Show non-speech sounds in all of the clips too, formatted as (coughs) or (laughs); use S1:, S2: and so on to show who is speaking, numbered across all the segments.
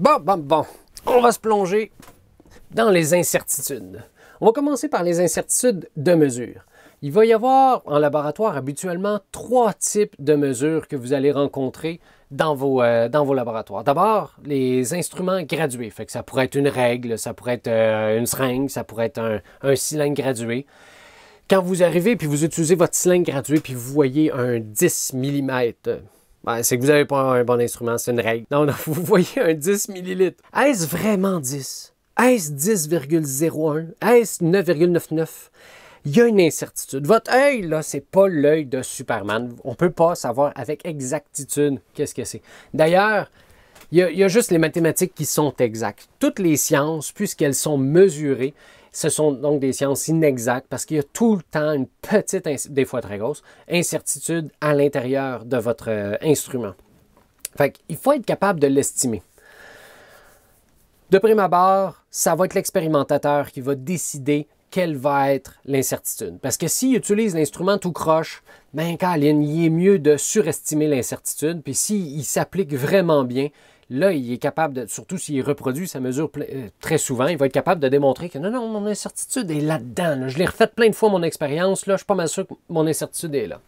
S1: Bon, bon, bon, on va se plonger dans les incertitudes. On va commencer par les incertitudes de mesure. Il va y avoir en laboratoire habituellement trois types de mesures que vous allez rencontrer dans vos, euh, dans vos laboratoires. D'abord, les instruments gradués. ça pourrait être une règle, ça pourrait être euh, une seringue, ça pourrait être un, un cylindre gradué quand vous arrivez puis vous utilisez votre cylindre gradué puis vous voyez un 10 mm, c'est que vous n'avez pas un bon instrument, c'est une règle. Non, (laughs) vous voyez un 10 ml. Est-ce vraiment 10? Est-ce 10,01? Est-ce 9,99? Il y a une incertitude. Votre œil, là, c'est pas l'œil de Superman. On peut pas savoir avec exactitude qu'est-ce que c'est. D'ailleurs, il y, a juste les mathématiques qui sont exactes. Toutes les sciences, puisqu'elles sont mesurées, ce sont donc des sciences inexactes parce qu'il y a tout le temps une petite, des fois très grosse, incertitude à l'intérieur de votre euh, instrument. Fait Il faut être capable de l'estimer. De prime abord, ça va être l'expérimentateur qui va décider quelle va être l'incertitude. Parce que s'il utilise l'instrument tout croche, ben, Caline, il est mieux de surestimer l'incertitude. Puis s'il s'applique vraiment bien, Là, il est capable de, surtout s'il reproduit sa mesure euh, très souvent, il va être capable de démontrer que non, non, mon incertitude est là-dedans. Je l'ai refait plein de fois, mon expérience. Là, je suis pas mal sûr que mon incertitude est là.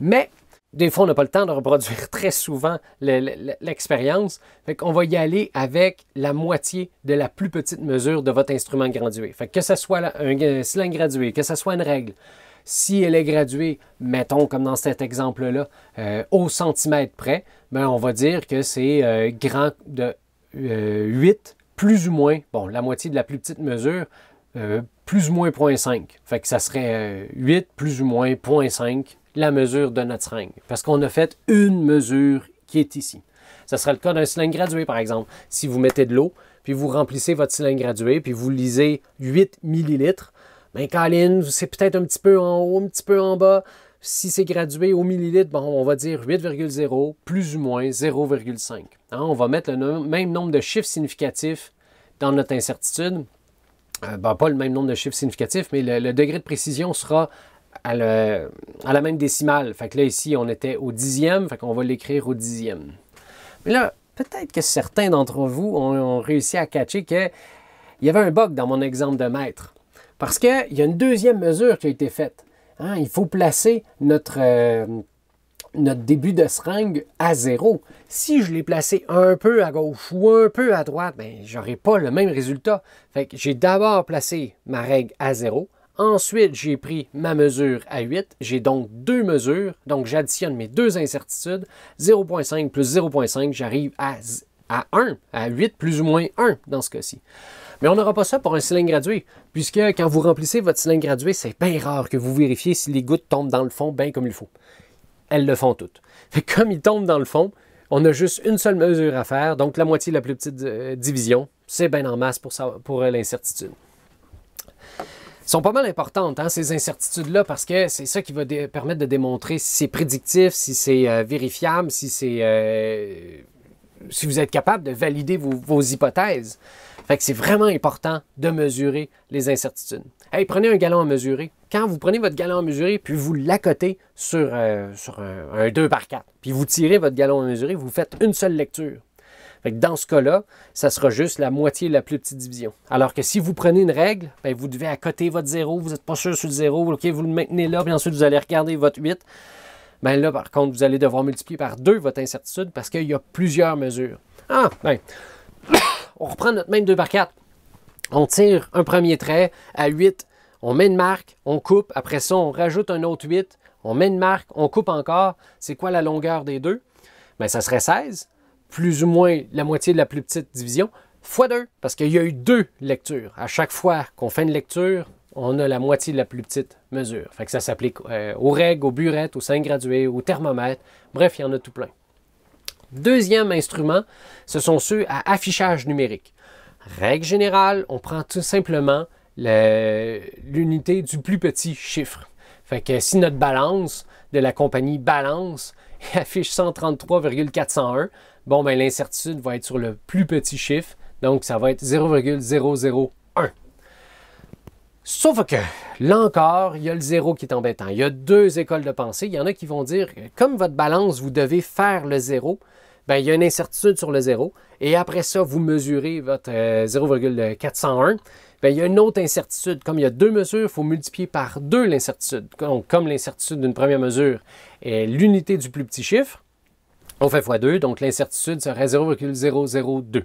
S1: Mais des fois, on n'a pas le temps de reproduire (laughs) très souvent l'expérience. Fait qu'on va y aller avec la moitié de la plus petite mesure de votre instrument gradué. Fait que, que ce soit un euh, cylindre gradué, que ce soit une règle, si elle est graduée, mettons comme dans cet exemple-là, euh, au centimètre près, ben on va dire que c'est euh, grand de 8, euh, plus ou moins, bon, la moitié de la plus petite mesure, plus ou moins 0.5. Fait que ça serait 8 plus ou moins 0.5, la mesure de notre seringue. Parce qu'on a fait une mesure qui est ici. Ça serait le cas d'un cylindre gradué, par exemple. Si vous mettez de l'eau, puis vous remplissez votre cylindre gradué, puis vous lisez 8 millilitres, ben Colin, c'est peut-être un petit peu en haut, un petit peu en bas. Si c'est gradué au millilitre, bon, on va dire 8,0, plus ou moins 0,5. Hein, on va mettre le même nombre de chiffres significatifs dans notre incertitude. Euh, ben, pas le même nombre de chiffres significatifs, mais le, degré de précision sera à, la même décimale. Fait que là, ici, on était au dixième, fait qu'on va l'écrire au dixième. Mais là, peut-être que certains d'entre vous ont, réussi à catcher qu'il y avait un bug dans mon exemple de maître. Parce qu'il y a une deuxième mesure qui a été faite. Hein. Il faut placer notre, euh, notre début de seringue à zéro. Si je l'ai placé un peu à gauche ou un peu à droite, ben, n'aurai pas le même résultat. Fait j'ai d'abord placé ma règle à zéro. Ensuite, j'ai pris ma mesure à 8. J'ai donc deux mesures. Donc, j'additionne mes deux incertitudes. 0.5 plus 0.5, j'arrive à, à 1, à 8 plus ou moins 1 dans ce cas-ci. Mais on n'aura pas ça pour un cylindre gradué, puisque quand vous remplissez votre cylindre gradué, c'est bien rare que vous vérifiez si les gouttes tombent dans le fond bien comme il faut. Elles le font toutes. Et (laughs) comme ils tombent dans le fond, on a juste une seule mesure à faire, donc la moitié de la plus petite euh, division, c'est bien en masse pour, ça, pour euh, l'incertitude sont pas mal importantes, hein, ces incertitudes-là, parce que c'est ça qui va permettre de démontrer si c'est prédictif, si c'est euh, vérifiable, si c'est si vous êtes capable de valider vos, hypothèses. Fait que c'est vraiment important de mesurer les incertitudes. prenez un galon à mesurer. Quand vous prenez votre galon à mesurer, puis vous l'accotez sur, euh, sur euh, un, 2 par 4, puis vous tirez votre galon à mesurer, vous faites une seule lecture. dans ce cas-là, ça sera juste la moitié de la plus petite division. Alors que si vous prenez une règle, ben, vous devez accoter votre zéro. vous n'êtes pas sûr sur le 0, ok, vous le maintenez là, puis ensuite vous allez regarder votre 8. Ben là, par contre, vous allez devoir multiplier par deux votre incertitude parce qu'il y a plusieurs mesures. Ah, ben, (coughs) on reprend notre même 2 par 4. On tire un premier trait à 8, on met une marque, on coupe, après ça, on rajoute un autre 8, on met une marque, on coupe encore. C'est quoi la longueur des deux? Ben, ça serait 16, plus ou moins la moitié de la plus petite division, fois 2, parce qu'il y a eu deux lectures. À chaque fois qu'on fait une lecture, on a la moitié de la plus petite mesure. Fait que ça s'applique euh, aux règles, aux burettes, aux 5 gradués, aux thermomètres. Bref, il y en a tout plein. Deuxième instrument, ce sont ceux à affichage numérique. Règle générale, on prend tout simplement l'unité du plus petit chiffre. Fait que si notre balance de la compagnie Balance affiche 133,401, bon, ben, l'incertitude va être sur le plus petit chiffre, donc ça va être 0,001 Sauf que, là encore, il y a le zéro qui est embêtant. Il y a deux écoles de pensée. Il y en a qui vont dire, comme votre balance, vous devez faire le zéro, ben, il y a une incertitude sur le zéro. Et après ça, vous mesurez votre 0,401. Euh, ben, il y a une autre incertitude. Comme il y a deux mesures, il faut multiplier par deux l'incertitude. comme l'incertitude d'une première mesure est l'unité du plus petit chiffre, on fait fois 2 donc l'incertitude serait 0,002.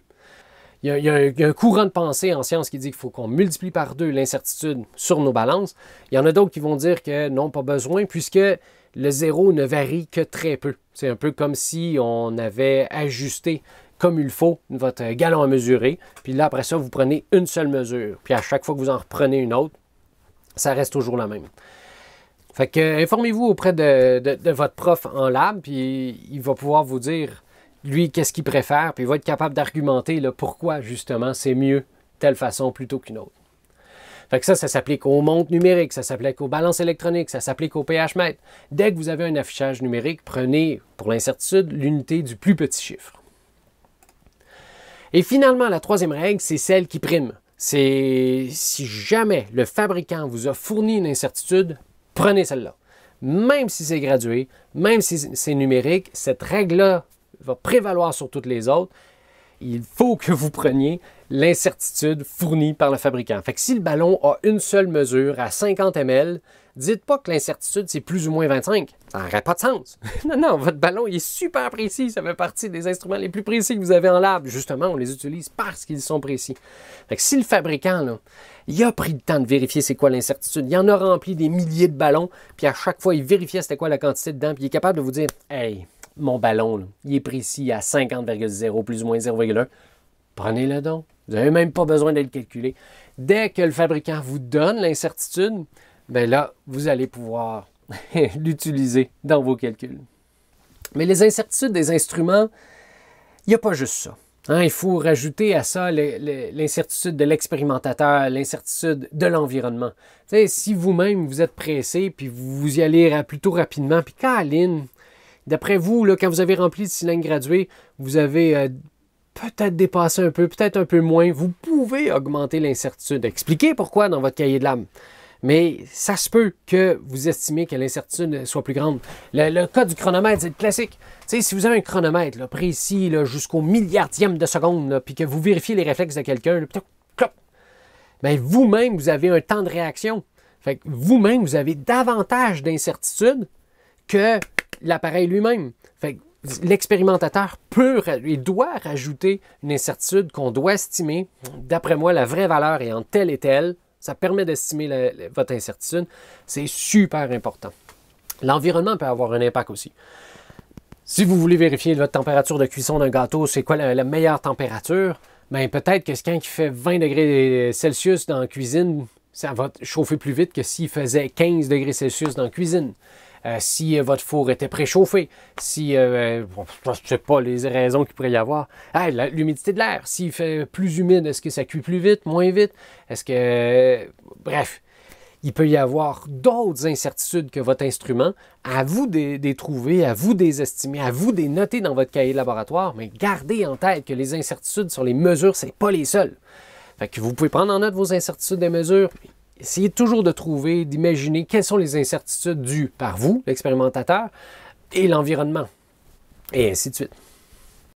S1: Il y, a, un, courant de pensée en science qui dit qu'il faut qu'on multiplie par deux l'incertitude sur nos balances. Il y en a d'autres qui vont dire que non, pas besoin, puisque le zéro ne varie que très peu. C'est un peu comme si on avait ajusté comme il faut votre galon à mesurer. Puis là, après ça, vous prenez une seule mesure. Puis à chaque fois que vous en reprenez une autre, ça reste toujours la même. Fait que informez-vous auprès de, de votre prof en lab, puis il va pouvoir vous dire lui, qu'est-ce qu'il préfère, puis il va être capable d'argumenter pourquoi justement c'est mieux telle façon plutôt qu'une autre. Fait ça, ça s'applique au montres numérique, ça s'applique aux balances électroniques, ça s'applique au pH mètre. Dès que vous avez un affichage numérique, prenez, pour l'incertitude, l'unité du plus petit chiffre. Et finalement, la troisième règle, c'est celle qui prime. C'est si jamais le fabricant vous a fourni une incertitude, prenez celle-là. Même si c'est gradué, même si c'est numérique, cette règle-là va prévaloir sur toutes les autres, il faut que vous preniez l'incertitude fournie par le fabricant. Fait que si le ballon a une seule mesure à 50 ml, dites pas que l'incertitude c'est plus ou moins 25. Ça n'aurait pas de sens. (laughs) non, non, votre ballon est super précis. Ça fait partie des instruments les plus précis que vous avez en lab. Justement, on les utilise parce qu'ils sont précis. Fait que si le fabricant, il a pris le temps de vérifier c'est quoi l'incertitude, il en a rempli des milliers de ballons, puis à chaque fois il vérifiait c'était quoi la quantité dedans, puis il est capable de vous dire Hey, mon ballon, il est précis à 50,0 plus ou moins 0,1. Prenez-le donc. Vous n'avez même pas besoin de le calculer. Dès que le fabricant vous donne l'incertitude, ben là, vous allez pouvoir (laughs) l'utiliser dans vos calculs. Mais les incertitudes des instruments, il n'y a pas juste ça. Hein. il faut rajouter à ça l'incertitude de l'expérimentateur, l'incertitude de l'environnement. Si vous-même vous êtes pressé, puis vous y allez plutôt rapidement, puis Caroline, D'après vous, là, quand vous avez rempli le cylindre gradué, vous avez euh, peut-être dépassé un peu, peut-être un peu moins. Vous pouvez augmenter l'incertitude. Expliquez pourquoi dans votre cahier de l'âme. Mais ça se peut que vous estimez que l'incertitude soit plus grande. Le, cas du chronomètre, c'est classique. si vous avez un chronomètre précis jusqu'au milliardième de seconde, puis que vous vérifiez les réflexes de quelqu'un, mais ben, vous-même, vous avez un temps de réaction. Fait vous-même, vous avez davantage d'incertitude que l'appareil lui-même. l'expérimentateur peut et doit rajouter une incertitude qu'on doit estimer. D'après moi, la vraie valeur est en telle et telle. Ça permet d'estimer votre incertitude. C'est super important. L'environnement peut avoir un impact aussi. Si vous voulez vérifier votre température de cuisson d'un gâteau, c'est quoi la, meilleure température, ben, peut-être que quand qui fait 20 degrés Celsius dans la cuisine, ça va chauffer plus vite que s'il faisait 15 degrés Celsius dans la cuisine. Euh, si euh, votre four était préchauffé, si, euh, je ne sais pas les raisons qu'il pourrait y avoir, l'humidité de l'air, s'il fait plus humide, est-ce que ça cuit plus vite, moins vite, est-ce que... bref, il peut y avoir d'autres incertitudes que votre instrument. À vous de les trouver, à vous de les estimer, à vous de les noter dans votre cahier de laboratoire, mais gardez en tête que les incertitudes sur les mesures, ce n'est pas les seules. que vous pouvez prendre en note vos incertitudes des mesures, essayez toujours de trouver, d'imaginer quelles sont les incertitudes dues par vous, l'expérimentateur, et l'environnement, et ainsi de suite.